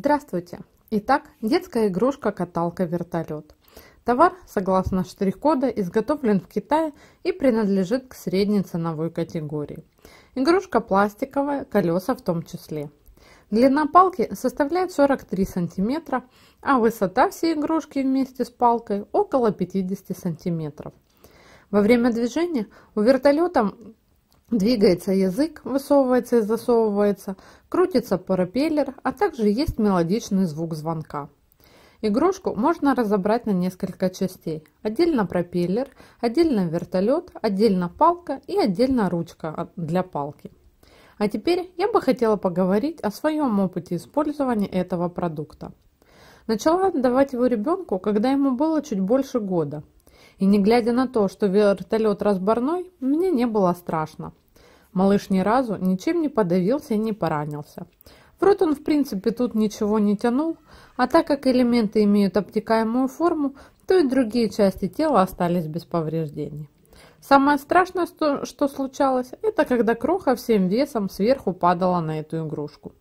Здравствуйте! Итак, детская игрушка-каталка-вертолет. Товар, согласно штрих-кода, изготовлен в Китае и принадлежит к средней ценовой категории. Игрушка пластиковая, колеса в том числе. Длина палки составляет 43 см, а высота всей игрушки вместе с палкой около 50 см. Во время движения у вертолета Двигается язык, высовывается и засовывается, крутится пропеллер, а также есть мелодичный звук звонка. Игрушку можно разобрать на несколько частей. Отдельно пропеллер, отдельно вертолет, отдельно палка и отдельно ручка для палки. А теперь я бы хотела поговорить о своем опыте использования этого продукта. Начала отдавать его ребенку, когда ему было чуть больше года – и не глядя на то, что вертолет разборной, мне не было страшно. Малыш ни разу ничем не подавился и не поранился. В рот он, в принципе, тут ничего не тянул, а так как элементы имеют обтекаемую форму, то и другие части тела остались без повреждений. Самое страшное, что, что случалось, это когда кроха всем весом сверху падала на эту игрушку.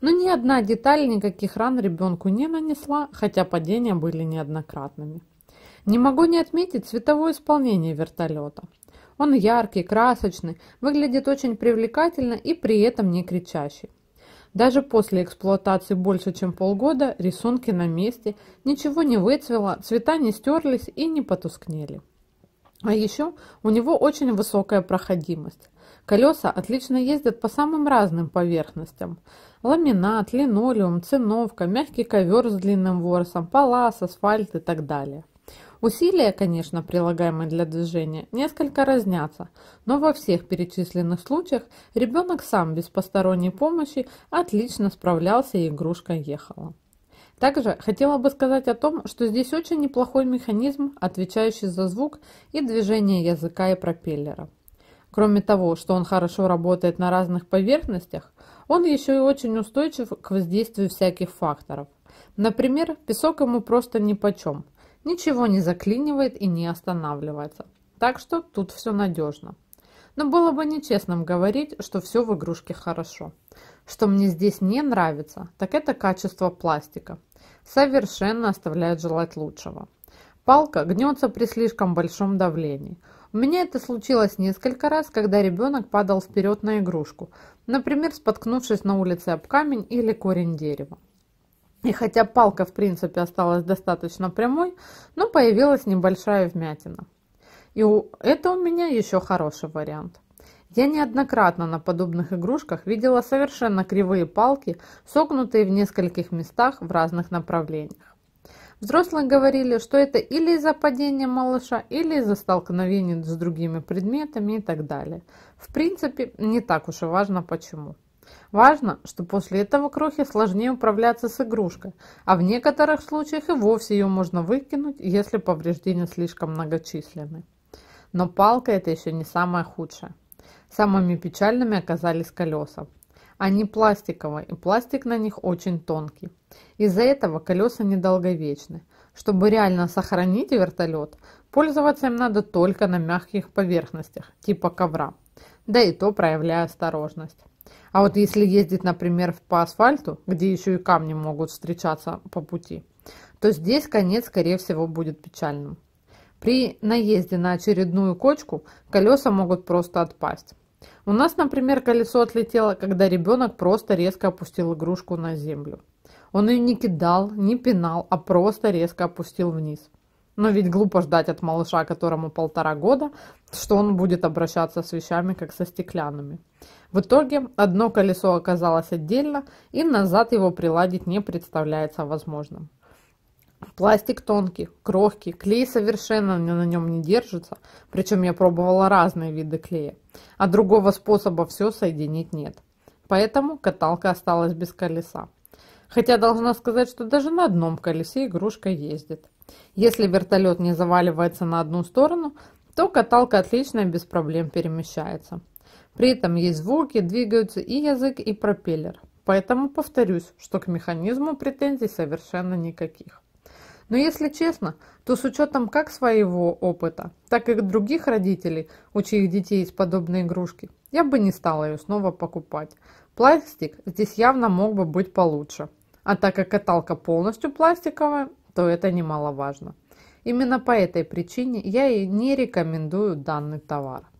Но ни одна деталь никаких ран ребенку не нанесла, хотя падения были неоднократными. Не могу не отметить цветовое исполнение вертолета. Он яркий, красочный, выглядит очень привлекательно и при этом не кричащий. Даже после эксплуатации больше чем полгода рисунки на месте, ничего не выцвело, цвета не стерлись и не потускнели. А еще у него очень высокая проходимость. Колеса отлично ездят по самым разным поверхностям. Ламинат, линолеум, циновка, мягкий ковер с длинным ворсом, палас, асфальт и так далее. Усилия, конечно, прилагаемые для движения, несколько разнятся, но во всех перечисленных случаях ребенок сам без посторонней помощи отлично справлялся и игрушка ехала. Также хотела бы сказать о том, что здесь очень неплохой механизм, отвечающий за звук и движение языка и пропеллера. Кроме того, что он хорошо работает на разных поверхностях, он еще и очень устойчив к воздействию всяких факторов. Например, песок ему просто нипочем, Ничего не заклинивает и не останавливается. Так что тут все надежно. Но было бы нечестным говорить, что все в игрушке хорошо. Что мне здесь не нравится, так это качество пластика. Совершенно оставляет желать лучшего. Палка гнется при слишком большом давлении. У меня это случилось несколько раз, когда ребенок падал вперед на игрушку, например, споткнувшись на улице об камень или корень дерева. И хотя палка, в принципе, осталась достаточно прямой, но появилась небольшая вмятина. И у... это у меня еще хороший вариант. Я неоднократно на подобных игрушках видела совершенно кривые палки, согнутые в нескольких местах в разных направлениях. Взрослые говорили, что это или из-за падения малыша, или из-за столкновений с другими предметами и так далее. В принципе, не так уж и важно почему. Важно, что после этого крохи сложнее управляться с игрушкой, а в некоторых случаях и вовсе ее можно выкинуть, если повреждения слишком многочисленны. Но палка это еще не самое худшее. Самыми печальными оказались колеса. Они пластиковые, и пластик на них очень тонкий. Из-за этого колеса недолговечны. Чтобы реально сохранить вертолет, пользоваться им надо только на мягких поверхностях, типа ковра. Да и то проявляя осторожность. А вот если ездить, например, по асфальту, где еще и камни могут встречаться по пути, то здесь конец, скорее всего, будет печальным. При наезде на очередную кочку колеса могут просто отпасть. У нас, например, колесо отлетело, когда ребенок просто резко опустил игрушку на землю. Он ее не кидал, не пинал, а просто резко опустил вниз. Но ведь глупо ждать от малыша, которому полтора года, что он будет обращаться с вещами, как со стеклянными. В итоге одно колесо оказалось отдельно, и назад его приладить не представляется возможным. Пластик тонкий, крохкий, клей совершенно на нем не держится, причем я пробовала разные виды клея, а другого способа все соединить нет. Поэтому каталка осталась без колеса. Хотя должна сказать, что даже на одном колесе игрушка ездит. Если вертолет не заваливается на одну сторону, то каталка отлично и без проблем перемещается. При этом есть звуки, двигаются и язык, и пропеллер. Поэтому повторюсь, что к механизму претензий совершенно никаких. Но если честно, то с учетом как своего опыта, так и других родителей, у чьих детей есть подобные игрушки, я бы не стала ее снова покупать. Пластик здесь явно мог бы быть получше. А так как каталка полностью пластиковая, то это немаловажно. Именно по этой причине я и не рекомендую данный товар.